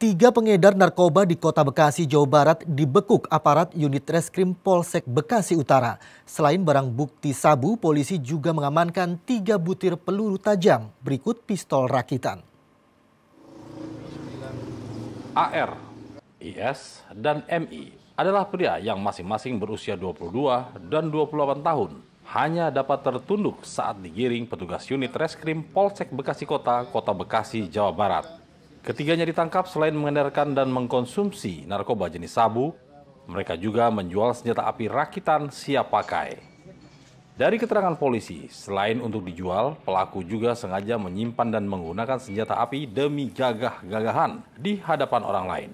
Tiga pengedar narkoba di kota Bekasi, Jawa Barat dibekuk aparat unit reskrim Polsek Bekasi Utara. Selain barang bukti sabu, polisi juga mengamankan tiga butir peluru tajam, berikut pistol rakitan. AR, IS, dan MI adalah pria yang masing-masing berusia 22 dan 28 tahun. Hanya dapat tertunduk saat digiring petugas unit reskrim Polsek Bekasi Kota, Kota Bekasi, Jawa Barat. Ketiganya ditangkap selain mengedarkan dan mengkonsumsi narkoba jenis sabu, mereka juga menjual senjata api rakitan siap pakai. Dari keterangan polisi, selain untuk dijual, pelaku juga sengaja menyimpan dan menggunakan senjata api demi gagah-gagahan di hadapan orang lain.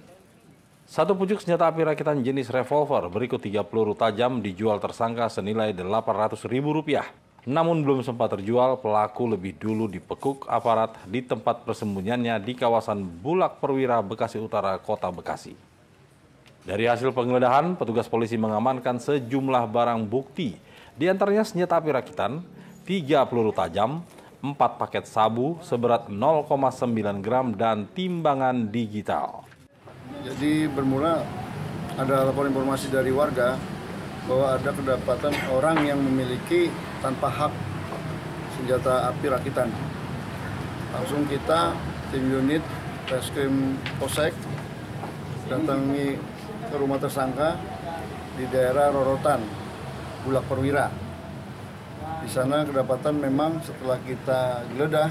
Satu pucuk senjata api rakitan jenis revolver berikut tiga peluru tajam dijual tersangka senilai Rp800.000 namun belum sempat terjual, pelaku lebih dulu dipekuk aparat di tempat persembunyiannya di kawasan Bulak Perwira, Bekasi Utara, Kota Bekasi. Dari hasil penggeledahan, petugas polisi mengamankan sejumlah barang bukti, di antaranya senjata api rakitan, 3 peluru tajam, 4 paket sabu seberat 0,9 gram, dan timbangan digital. Jadi bermula ada laporan informasi dari warga bahwa ada kedapatan orang yang memiliki tanpa hak senjata api rakitan. Langsung kita tim unit Reskrim Posek datangi ke rumah tersangka di daerah Rorotan, Bulak Perwira. Di sana kedapatan memang setelah kita geledah,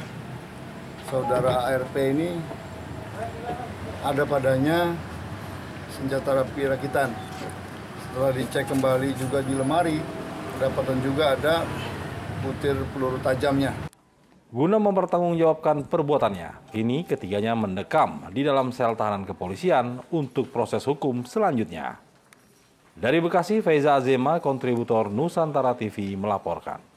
saudara ARP ini ada padanya senjata api rakitan setelah dicek kembali juga di lemari, dapatan juga ada butir peluru tajamnya. Guna mempertanggungjawabkan perbuatannya, kini ketiganya mendekam di dalam sel tahanan kepolisian untuk proses hukum selanjutnya. Dari Bekasi, Faiza Azema, kontributor Nusantara TV melaporkan.